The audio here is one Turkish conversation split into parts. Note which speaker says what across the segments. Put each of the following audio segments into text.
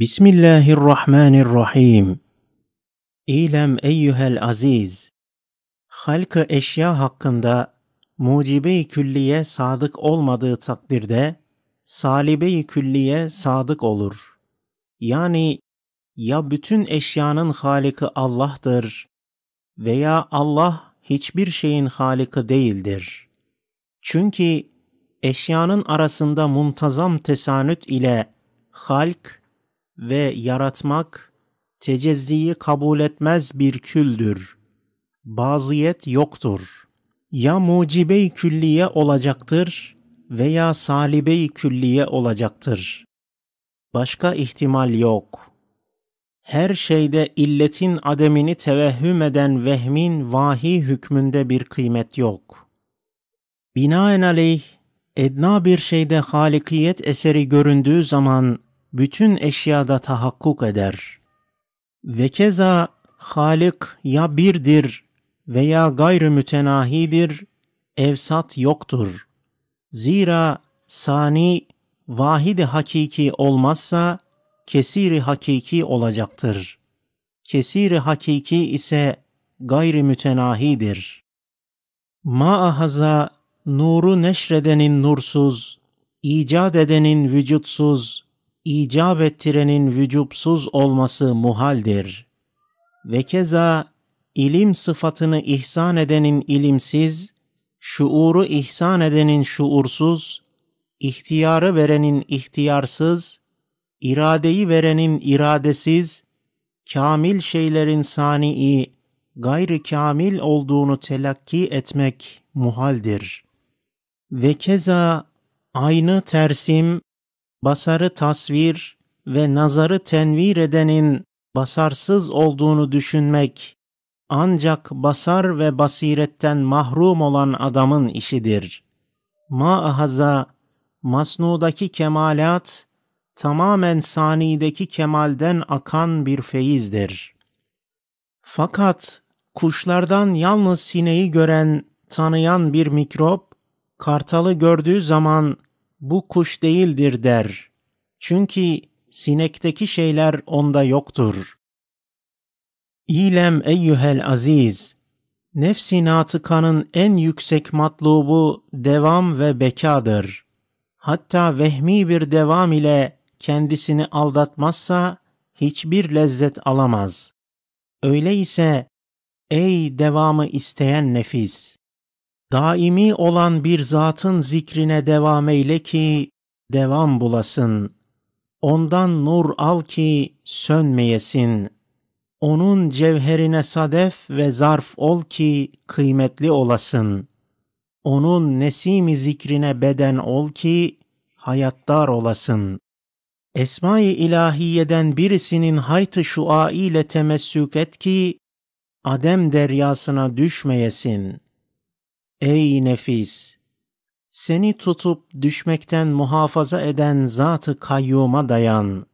Speaker 1: بسم الله الرحمن الرحيم İlem eyyuhel aziz Halkı eşya hakkında mucibe-i külliye sadık olmadığı takdirde salibe-i külliye sadık olur. Yani ya bütün eşyanın haliki Allah'tır veya Allah hiçbir şeyin haliki değildir. Çünkü eşyanın arasında muntazam tesanüt ile halk ve yaratmak tecezziyi kabul etmez bir küldür. Baziyet yoktur. Ya mucibe-i külliye olacaktır veya salibe-i külliye olacaktır. Başka ihtimal yok. Her şeyde illetin ademini tevehhüm eden vehmin vahi hükmünde bir kıymet yok. Binaenaleyh edna bir şeyde halikiyet eseri göründüğü zaman bütün eşyada tahakkuk eder. Ve keza Halik ya birdir veya gayrı mütenahidir, evsat yoktur. Zira sani, vahidi hakiki olmazsa kesiri hakiki olacaktır. Kesiri hakiki ise gayri mütenahidir. Maahaza nuru neşredenin nursuz, icat edenin vücutsuz, icap ettirenin vücubsuz olması muhaldir. Ve keza ilim sıfatını ihsan edenin ilimsiz, şuuru ihsan edenin şuursuz, ihtiyarı verenin ihtiyarsız, iradeyi verenin iradesiz, kamil şeylerin sani'i, gayri kamil olduğunu telakki etmek muhaldir. Ve keza aynı tersim basarı tasvir ve nazarı tenvir edenin basarsız olduğunu düşünmek ancak basar ve basiretten mahrum olan adamın işidir. Ma'ahaza, masnudaki kemalat, tamamen sanideki kemalden akan bir feyizdir. Fakat kuşlardan yalnız sineği gören, tanıyan bir mikrop, kartalı gördüğü zaman bu kuş değildir der. Çünkü sinekteki şeyler onda yoktur. İlem eyyühel aziz, nefsi natıkanın en yüksek matlubu devam ve bekadır. Hatta vehmi bir devam ile kendisini aldatmazsa hiçbir lezzet alamaz. Öyleyse ey devamı isteyen nefis! daimi olan bir zatın zikrine devam eyle ki devam bulasın. Ondan nur al ki sönmeyesin. Onun cevherine sadef ve zarf ol ki kıymetli olasın. Onun nesimi zikrine beden ol ki hayattar olasın. Esma-i ilahiyeden birisinin haytı şua ile temessük et ki, Adem deryasına düşmeyesin.'' Ey nefis! Seni tutup düşmekten muhafaza eden zatı kayyuma dayan.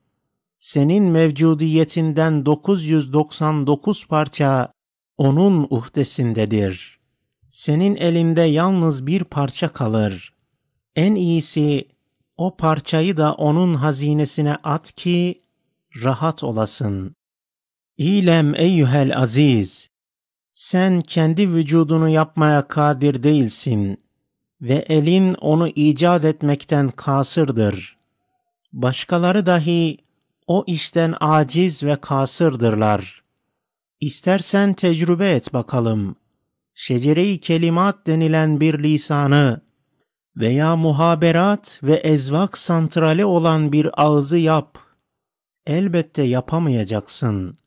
Speaker 1: Senin mevcudiyetinden 999 parça onun uhdesindedir. Senin elinde yalnız bir parça kalır. En iyisi o parçayı da onun hazinesine at ki rahat olasın. İlem eyyuhel aziz! Sen kendi vücudunu yapmaya kadir değilsin ve elin onu icat etmekten kasırdır. Başkaları dahi o işten aciz ve kasırdırlar. İstersen tecrübe et bakalım. Şecere-i kelimat denilen bir lisanı veya muhaberat ve ezvak santrali olan bir ağzı yap. Elbette yapamayacaksın.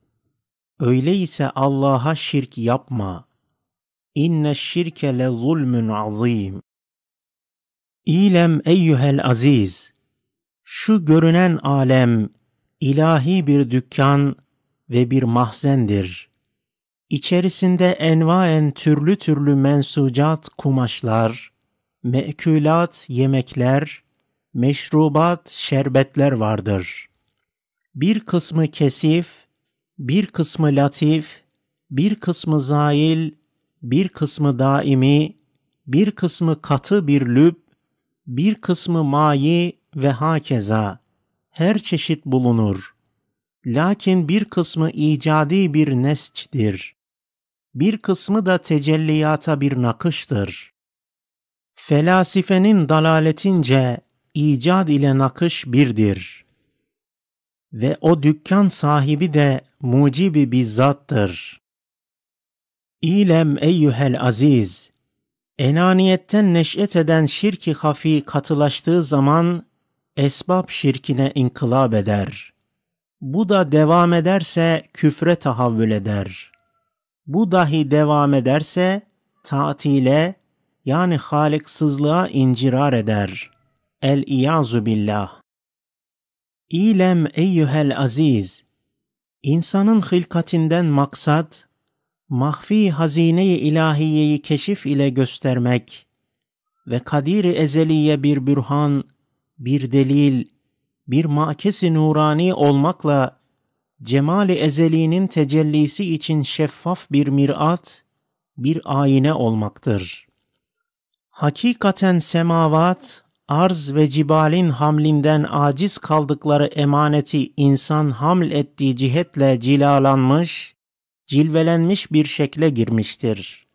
Speaker 1: Öyleyse Allah'a şirk yapma. İnne şirke le zulmün azim. İlem eyyühel aziz. Şu görünen alem ilahi bir dükkan ve bir mahzendir. İçerisinde envaen türlü türlü mensucat kumaşlar, mekülat yemekler, meşrubat şerbetler vardır. Bir kısmı kesif, bir kısmı latif, bir kısmı zail, bir kısmı daimi, bir kısmı katı bir lüb, bir kısmı mayi ve hakeza. Her çeşit bulunur. Lakin bir kısmı icadi bir nesçtir. Bir kısmı da tecelliyata bir nakıştır. Felasifenin dalaletince icad ile nakış birdir. Ve o dükkan sahibi de mucibi bizzattır. İlem eyyühel aziz, enaniyetten neş'et eden şirki hafi katılaştığı zaman esbab şirkine inkılap eder. Bu da devam ederse küfre tahavvül eder. Bu dahi devam ederse tatile yani haliksızlığa incirar eder. El-İyazu billah. İlem eyyühel aziz, İnsanın hilkatinden maksat, mahfi hazine-i ilahiyeyi keşif ile göstermek ve kadiri ezeliye bir bürhan, bir delil, bir makesi nurani olmakla cemali ezeliğinin tecellisi için şeffaf bir mirat, bir ayine olmaktır. Hakikaten semavat arz ve cibalin hamlinden aciz kaldıkları emaneti insan haml ettiği cihetle cilalanmış, cilvelenmiş bir şekle girmiştir.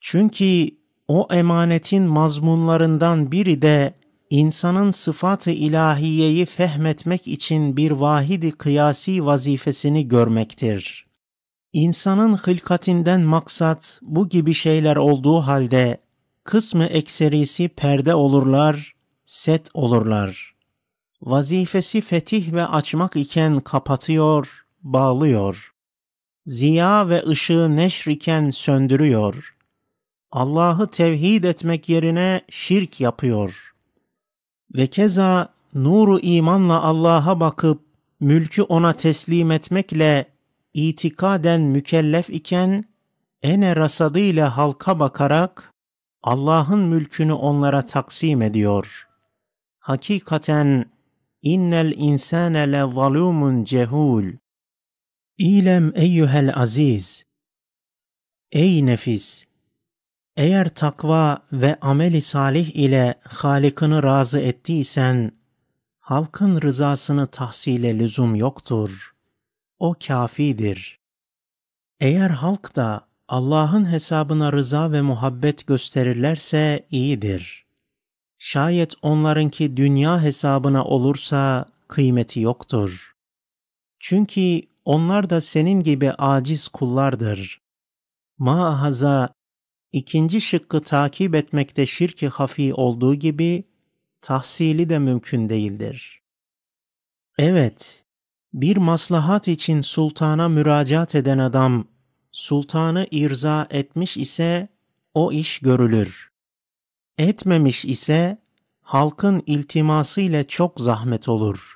Speaker 1: Çünkü o emanetin mazmunlarından biri de insanın sıfatı ilahiyeyi fehmetmek için bir vahidi kıyasi vazifesini görmektir. İnsanın hılkatinden maksat bu gibi şeyler olduğu halde kısmı ekserisi perde olurlar set olurlar. Vazifesi fetih ve açmak iken kapatıyor, bağlıyor. Ziya ve ışığı neşriken söndürüyor. Allah'ı tevhid etmek yerine şirk yapıyor. Ve keza nuru imanla Allah'a bakıp mülkü ona teslim etmekle itikaden mükellef iken ene rasadıyla halka bakarak Allah'ın mülkünü onlara taksim ediyor. Hakikaten innel insane le zalumun cehul. İlem eyyuhel aziz. Ey nefis! Eğer takva ve ameli salih ile Halik'ını razı ettiysen, halkın rızasını tahsile lüzum yoktur. O kafidir. Eğer halk da Allah'ın hesabına rıza ve muhabbet gösterirlerse iyidir.'' Şayet onlarınki dünya hesabına olursa kıymeti yoktur. Çünkü onlar da senin gibi aciz kullardır. Maahaza ikinci şıkkı takip etmekte şirki hafi olduğu gibi tahsili de mümkün değildir. Evet, bir maslahat için sultana müracaat eden adam sultanı irza etmiş ise o iş görülür. Etmemiş ise halkın iltiması ile çok zahmet olur.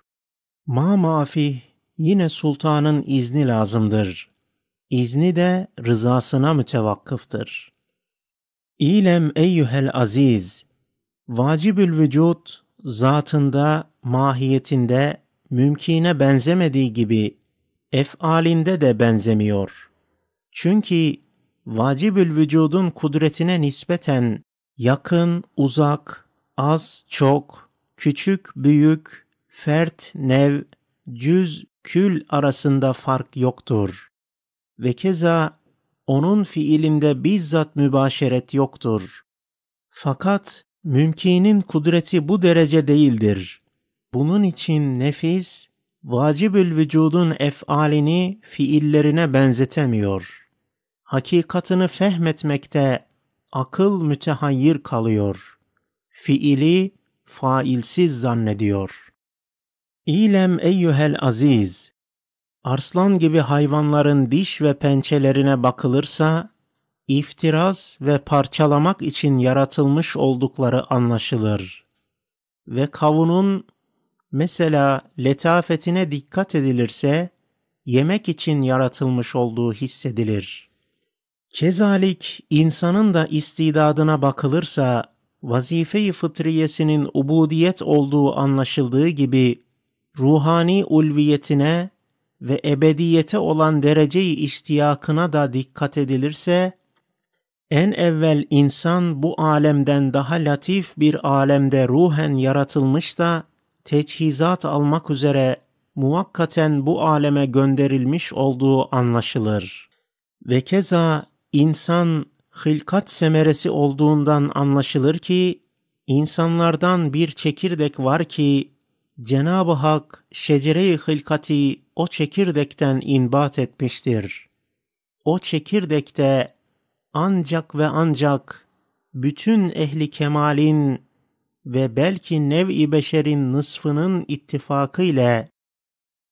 Speaker 1: Ma mafih yine sultanın izni lazımdır. İzni de rızasına mütevakkıftır. İlem eyyühel aziz, vacibül vücut zatında, mahiyetinde, mümkine benzemediği gibi efalinde de benzemiyor. Çünkü vacibül vücudun kudretine nispeten yakın, uzak, az, çok, küçük, büyük, fert, nev, cüz, kül arasında fark yoktur. Ve keza onun fiilinde bizzat mübaşeret yoktur. Fakat mümkinin kudreti bu derece değildir. Bunun için nefis, vacibül vücudun ef'alini fiillerine benzetemiyor. Hakikatını fehmetmekte akıl mütehayir kalıyor. Fiili failsiz zannediyor. İlem eyyühel aziz, arslan gibi hayvanların diş ve pençelerine bakılırsa, iftiraz ve parçalamak için yaratılmış oldukları anlaşılır. Ve kavunun, mesela letafetine dikkat edilirse, yemek için yaratılmış olduğu hissedilir.'' Kezalik insanın da istidadına bakılırsa vazife-i fıtriyesinin ubudiyet olduğu anlaşıldığı gibi ruhani ulviyetine ve ebediyete olan dereceyi istiyakına da dikkat edilirse, en evvel insan bu alemden daha latif bir alemde ruhen yaratılmış da teçhizat almak üzere muvakkaten bu aleme gönderilmiş olduğu anlaşılır. Ve keza İnsan hılkat semeresi olduğundan anlaşılır ki insanlardan bir çekirdek var ki Cenab-ı Hak şecere-i hılkati o çekirdekten inbat etmiştir. O çekirdekte ancak ve ancak bütün ehli kemalin ve belki nev-i beşerin nısfının ittifakı ile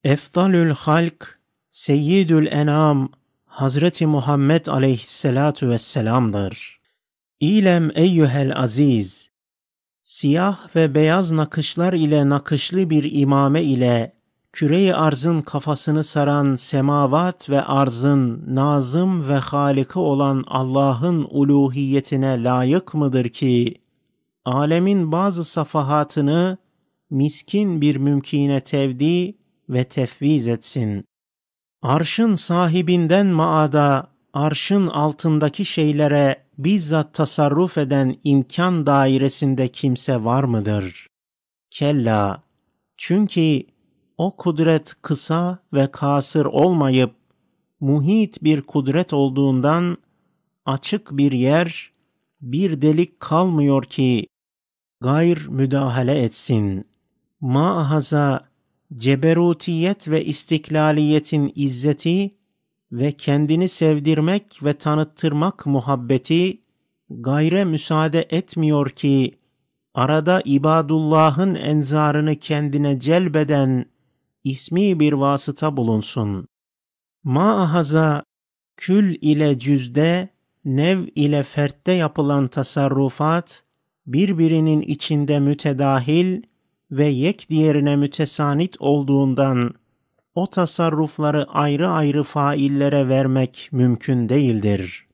Speaker 1: Eftalül Halk, Seyyidül Enam Hazreti Muhammed aleyhisselatu vesselam'dır. İlem eyyühel aziz, siyah ve beyaz nakışlar ile nakışlı bir imame ile küreyi arzın kafasını saran semavat ve arzın nazım ve halika olan Allah'ın uluhiyetine layık mıdır ki, alemin bazı safahatını miskin bir mümkine tevdi ve tefviz etsin. Arşın sahibinden maada arşın altındaki şeylere bizzat tasarruf eden imkan dairesinde kimse var mıdır? Kella. Çünkü o kudret kısa ve kasır olmayıp muhit bir kudret olduğundan açık bir yer, bir delik kalmıyor ki gayr müdahale etsin. Maahaza ceberutiyet ve istiklaliyetin izzeti ve kendini sevdirmek ve tanıttırmak muhabbeti gayre müsaade etmiyor ki arada ibadullah'ın enzarını kendine celbeden ismi bir vasıta bulunsun. Maahaza kül ile cüzde, nev ile fertte yapılan tasarrufat birbirinin içinde mütedahil ve yek diğerine mütesanit olduğundan o tasarrufları ayrı ayrı faillere vermek mümkün değildir.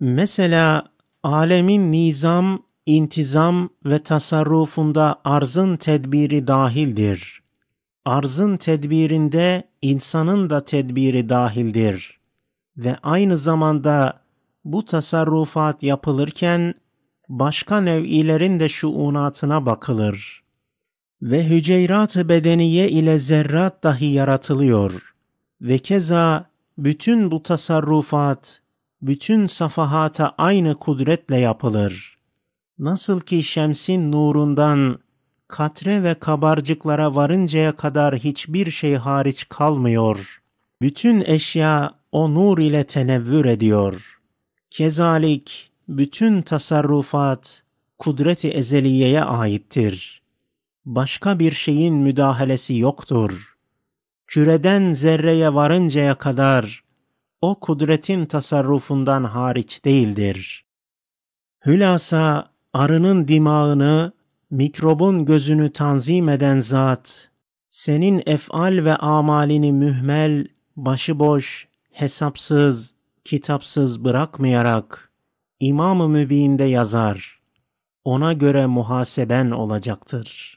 Speaker 1: Mesela alemin nizam, intizam ve tasarrufunda arzın tedbiri dahildir. Arzın tedbirinde insanın da tedbiri dahildir ve aynı zamanda bu tasarrufat yapılırken başka nev'ilerin de şuunatına bakılır. Ve hüceyrat-ı bedeniye ile zerrat dahi yaratılıyor. Ve keza bütün bu tasarrufat, bütün safahata aynı kudretle yapılır. Nasıl ki şemsin nurundan katre ve kabarcıklara varıncaya kadar hiçbir şey hariç kalmıyor. Bütün eşya o nur ile tenevvür ediyor. Kezalik bütün tasarrufat kudreti ezeliyeye aittir başka bir şeyin müdahalesi yoktur. Küreden zerreye varıncaya kadar o kudretin tasarrufundan hariç değildir. Hülasa arının dimağını, mikrobun gözünü tanzim eden zat, senin efal ve amalini mühmel, başıboş, hesapsız, kitapsız bırakmayarak İmam-ı Mübin'de yazar. Ona göre muhaseben olacaktır.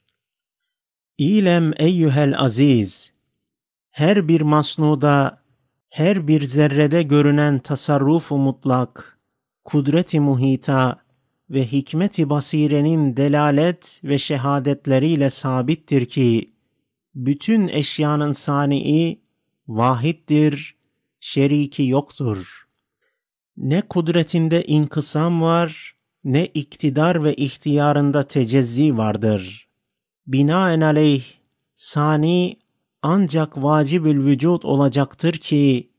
Speaker 1: İlem eyyühel aziz, her bir masnuda, her bir zerrede görünen tasarrufu mutlak, kudreti muhita ve hikmeti basirenin delalet ve şehadetleriyle sabittir ki, bütün eşyanın sani'i vahittir, şeriki yoktur. Ne kudretinde inkısam var, ne iktidar ve ihtiyarında tecezzi vardır.'' binaen aleyh sani ancak vacibül vücut olacaktır ki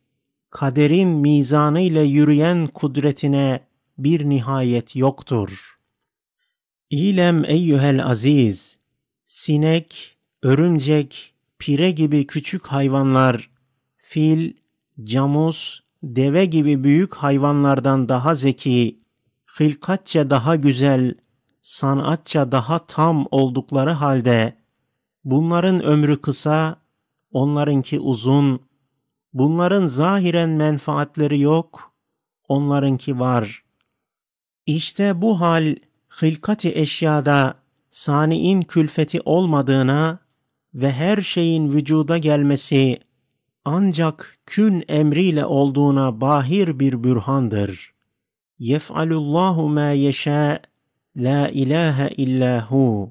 Speaker 1: kaderin mizanı ile yürüyen kudretine bir nihayet yoktur. İlem eyyühel aziz, sinek, örümcek, pire gibi küçük hayvanlar, fil, camus, deve gibi büyük hayvanlardan daha zeki, hilkatçe daha güzel sanatça daha tam oldukları halde bunların ömrü kısa, onlarınki uzun, bunların zahiren menfaatleri yok, onlarınki var. İşte bu hal hilkati eşyada saniin külfeti olmadığına ve her şeyin vücuda gelmesi ancak kün emriyle olduğuna bahir bir bürhandır. Yef'alullahu ma yeşâ لا اله الا هو